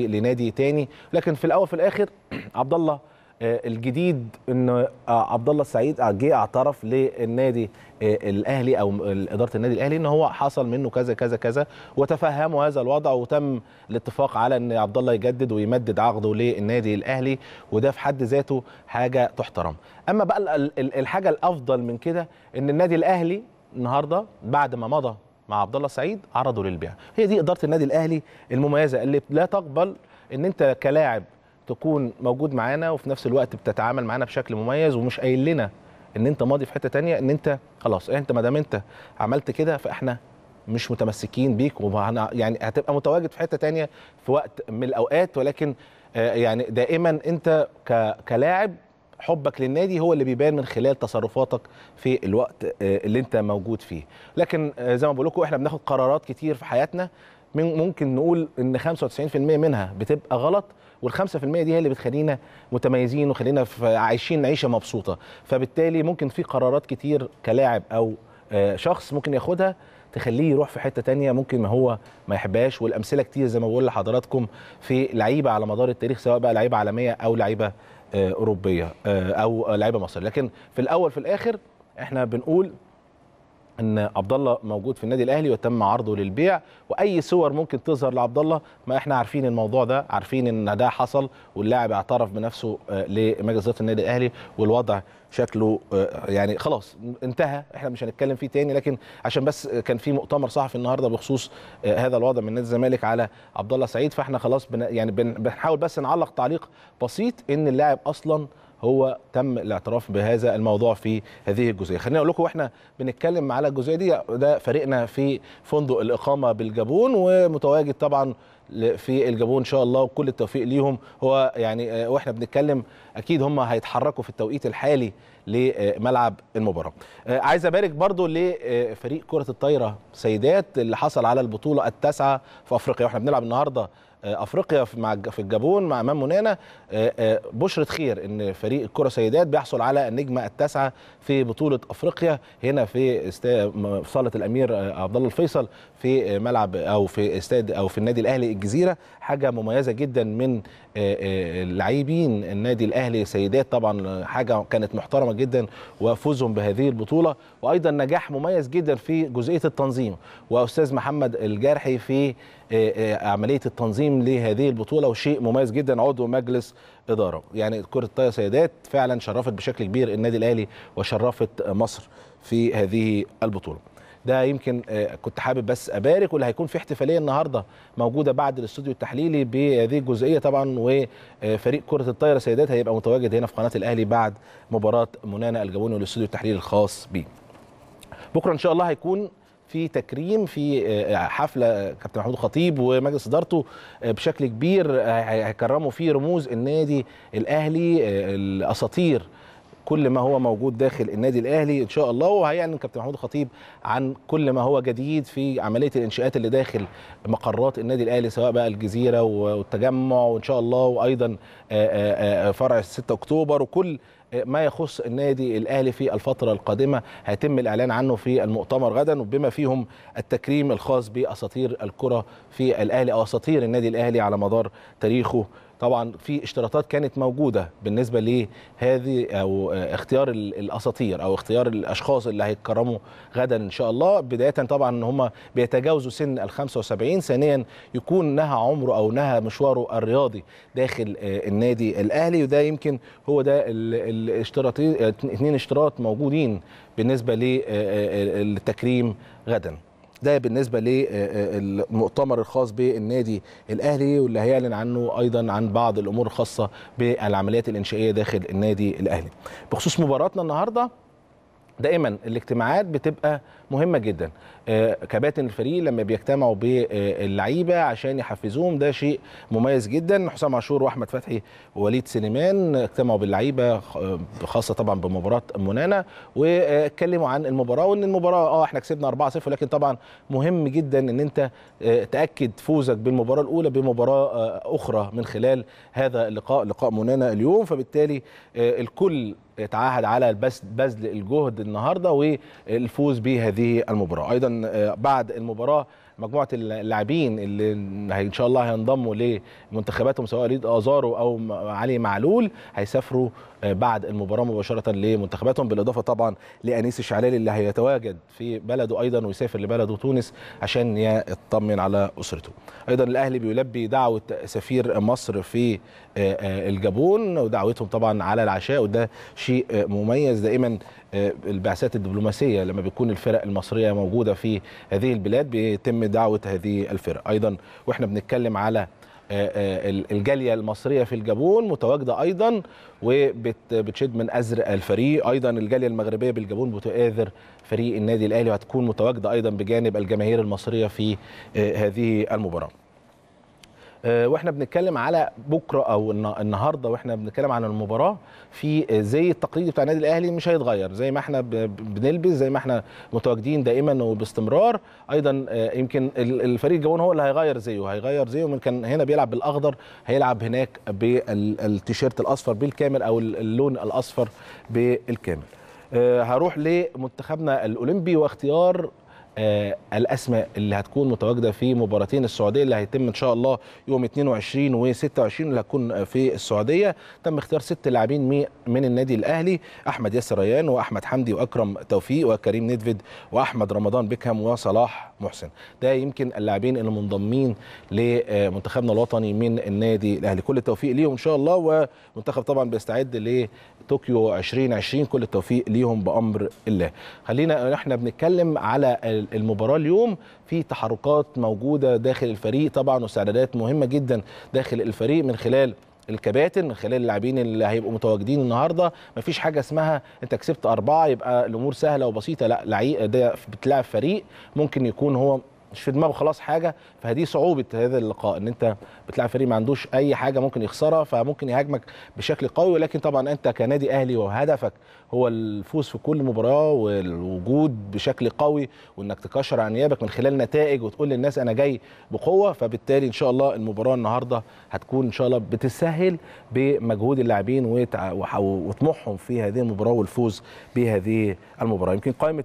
لنادي تاني لكن في الاول في الاخر عبد الله آه، الجديد ان آه، عبد الله السعيد آه، جه اعترف للنادي الاهلي او اداره النادي الاهلي ان هو حصل منه كذا كذا كذا وتفهموا هذا الوضع وتم الاتفاق على ان عبد الله يجدد ويمدد عقده للنادي الاهلي وده في حد ذاته حاجه تحترم اما بقى الحاجه الافضل من كده ان النادي الاهلي النهارده بعد ما مضى مع عبد الله سعيد عرضوا للبيع هي دي اداره النادي الاهلي المميزه اللي لا تقبل ان انت كلاعب تكون موجود معانا وفي نفس الوقت بتتعامل معانا بشكل مميز ومش قايل لنا ان انت ماضي في حته تانية ان انت خلاص إيه انت ما دام انت عملت كده فاحنا مش متمسكين بيك يعني هتبقى متواجد في حته تانية في وقت من الاوقات ولكن آه، يعني دائما انت كلاعب حبك للنادي هو اللي بيبان من خلال تصرفاتك في الوقت آه، اللي انت موجود فيه لكن آه، زي ما بقول لكم احنا بناخد قرارات كتير في حياتنا ممكن نقول ان 95% منها بتبقى غلط وال5% دي هي اللي بتخلينا متميزين وخلينا عايشين عيشه مبسوطه فبالتالي ممكن في قرارات كتير كلاعب او آه، شخص ممكن ياخدها تخليه يروح في حته تانية ممكن ما هو ما يحبهاش والامثله كتير زي ما بقول لحضراتكم في لعيبه على مدار التاريخ سواء بقى لعيبه عالميه او لعيبه آه، اوروبيه آه، او لعيبه مصريه لكن في الاول في الاخر احنا بنقول ان عبد الله موجود في النادي الاهلي وتم عرضه للبيع واي صور ممكن تظهر لعبد الله ما احنا عارفين الموضوع ده عارفين ان ده حصل واللاعب اعترف بنفسه آه، لمجلس اداره النادي الاهلي والوضع شكله آه، يعني خلاص انتهى احنا مش هنتكلم فيه تاني لكن عشان بس كان في مؤتمر صحفي النهارده بخصوص آه، هذا الوضع من نادي الزمالك على عبد الله سعيد فاحنا خلاص يعني بنحاول بس نعلق تعليق بسيط ان اللاعب اصلا هو تم الاعتراف بهذا الموضوع في هذه الجزئيه خليني اقول لكم واحنا بنتكلم على الجزئيه دي ده فريقنا في فندق الاقامه بالجابون ومتواجد طبعا في الجابون ان شاء الله وكل التوفيق ليهم هو يعني آه، واحنا بنتكلم اكيد هم هيتحركوا في التوقيت الحالي لملعب المباراه آه، عايز ابارك برضو لفريق آه، كره الطايره سيدات اللي حصل على البطوله التاسعه في افريقيا واحنا بنلعب النهارده افريقيا مع في الجابون مع امام منانا آه، آه، بشره خير ان فريق الكره سيدات بيحصل على النجمه التاسعه في بطوله افريقيا هنا في صاله الامير آه، عبد الله الفيصل في ملعب او في استاد او في النادي الاهلي الجزيره حاجه مميزه جدا من اللاعبين النادي الاهلي سيدات طبعا حاجه كانت محترمه جدا وفوزهم بهذه البطوله وايضا نجاح مميز جدا في جزئيه التنظيم واستاذ محمد الجارحي في عمليه التنظيم لهذه البطوله وشيء مميز جدا عضو مجلس اداره يعني كره الطايره سيدات فعلا شرفت بشكل كبير النادي الاهلي وشرفت مصر في هذه البطوله ده يمكن آه، كنت حابب بس ابارك واللي هيكون في احتفاليه النهارده موجوده بعد الاستوديو التحليلي بهذه الجزئيه طبعا وفريق آه، كره الطايره سيدات هيبقى متواجد هنا في قناه الاهلي بعد مباراه منانا الجابوني والاستوديو التحليلي الخاص بيه بكره ان شاء الله هيكون في تكريم في آه، آه، حفله كابتن محمود خطيب ومجلس ادارته آه، بشكل كبير هيكرموا فيه رموز النادي الاهلي الاساطير كل ما هو موجود داخل النادي الاهلي ان شاء الله وهيعلن كابتن محمود خطيب عن كل ما هو جديد في عمليه الانشاءات اللي داخل مقرات النادي الاهلي سواء بقى الجزيره والتجمع وان شاء الله وايضا فرع 6 اكتوبر وكل ما يخص النادي الاهلي في الفتره القادمه هيتم الاعلان عنه في المؤتمر غدا وبما فيهم التكريم الخاص باساطير الكره في الاهلي او اساطير النادي الاهلي على مدار تاريخه طبعا في اشتراطات كانت موجوده بالنسبه لهذه او اختيار الاساطير او اختيار الاشخاص اللي هيتكرموا غدا ان شاء الله بدايه طبعا ان هم بيتجاوزوا سن ال 75 ثانيا يكون نهى عمره او نهى مشواره الرياضي داخل آه، النادي الاهلي وده يمكن هو ده الاشتراطين اثنين اشتراط موجودين بالنسبه للتكريم آه، آه، غدا ده بالنسبه للمؤتمر آه، آه، الخاص بالنادي الاهلي واللي هيعلن عنه ايضا عن بعض الامور الخاصه بالعمليات الانشائيه داخل النادي الاهلي بخصوص مباراتنا النهارده دائما الاجتماعات بتبقى مهمه جدا آه، كباتن الفريق لما بيجتمعوا باللعيبه عشان يحفزوهم ده شيء مميز جدا حسام عاشور واحمد فتحي ووليد سليمان اجتمعوا باللعيبه خاصه طبعا بمباراه منانا واتكلموا عن المباراه وان المباراه اه احنا كسبنا 4-0 لكن طبعا مهم جدا ان انت آه، تاكد فوزك بالمباراه الاولى بمباراه آه، اخرى من خلال هذا اللقاء لقاء منانا اليوم فبالتالي الكل يتعهد على بذل الجهد النهارده والفوز بهذه المباراه ايضا آه، بعد المباراه مجموعه اللاعبين اللي ان شاء الله هينضموا لمنتخباتهم سواء وليد ازارو او علي معلول هيسافروا آه، بعد المباراه مباشره لمنتخباتهم بالاضافه طبعا لانيس الشعلالي اللي هيتواجد في بلده ايضا ويسافر لبلده تونس عشان يطمن على اسرته. ايضا الاهلي بيلبي دعوه سفير مصر في آه، آه، الجابون ودعوتهم طبعا على العشاء وده شيء مميز دائما البعثات الدبلوماسيه لما بتكون الفرق المصريه موجوده في هذه البلاد بيتم دعوه هذه الفرق ايضا واحنا بنتكلم على آه، آه، الجاليه المصريه في الجابون متواجده ايضا وبتشد من ازر الفريق ايضا الجاليه المغربيه بالجابون بتؤازر فريق النادي الاهلي وهتكون متواجده ايضا بجانب الجماهير المصريه في آه، هذه المباراه آه، واحنا بنتكلم على بكره او النهارده واحنا بنتكلم عن المباراه في آه، زي التقليد بتاع النادي الاهلي مش هيتغير زي ما احنا بنلبس زي ما احنا متواجدين دائما وباستمرار ايضا آه، يمكن الفريق الجوان هو اللي هيغير زيه هيغير زيه من كان هنا بيلعب بالاخضر هيلعب هناك بالتيشيرت الاصفر بالكامل او اللون الاصفر بالكامل هروح لمنتخبنا الاولمبي واختيار آه، الاسماء اللي هتكون متواجده في مباراتين السعوديه اللي هيتم ان شاء الله يوم 22 و26 اللي هتكون في السعوديه تم اختيار ست لاعبين من النادي الاهلي احمد ياسر ريان واحمد حمدي واكرم توفيق وكريم نيدفيد واحمد رمضان بيكهام وصلاح محسن ده يمكن اللاعبين اللي منضمين لمنتخبنا الوطني من النادي الاهلي كل التوفيق ليهم ان شاء الله ومنتخب طبعا بيستعد لطوكيو طوكيو 2020 كل التوفيق ليهم بامر الله خلينا احنا بنتكلم على المباراه اليوم في تحركات موجوده داخل الفريق طبعا واستعدادات مهمه جدا داخل الفريق من خلال الكباتن من خلال اللاعبين اللي هيبقوا متواجدين النهارده مفيش حاجه اسمها انت كسبت اربعه يبقى الامور سهله وبسيطه لا لعيب ده بتلعب فريق ممكن يكون هو مش في دماغه خلاص حاجه فدي صعوبه هذا اللقاء ان انت بتلعب فريق ما عندوش اي حاجه ممكن يخسرها فممكن يهاجمك بشكل قوي ولكن طبعا انت كنادي اهلي وهدفك هو الفوز في كل مباراه والوجود بشكل قوي وانك تكشر عن نيابك من خلال نتائج وتقول للناس انا جاي بقوه فبالتالي ان شاء الله المباراه النهارده هتكون ان شاء الله بتسهل بمجهود اللاعبين وطموحهم في هذه المباراه والفوز بهذه المباراه يمكن قائمه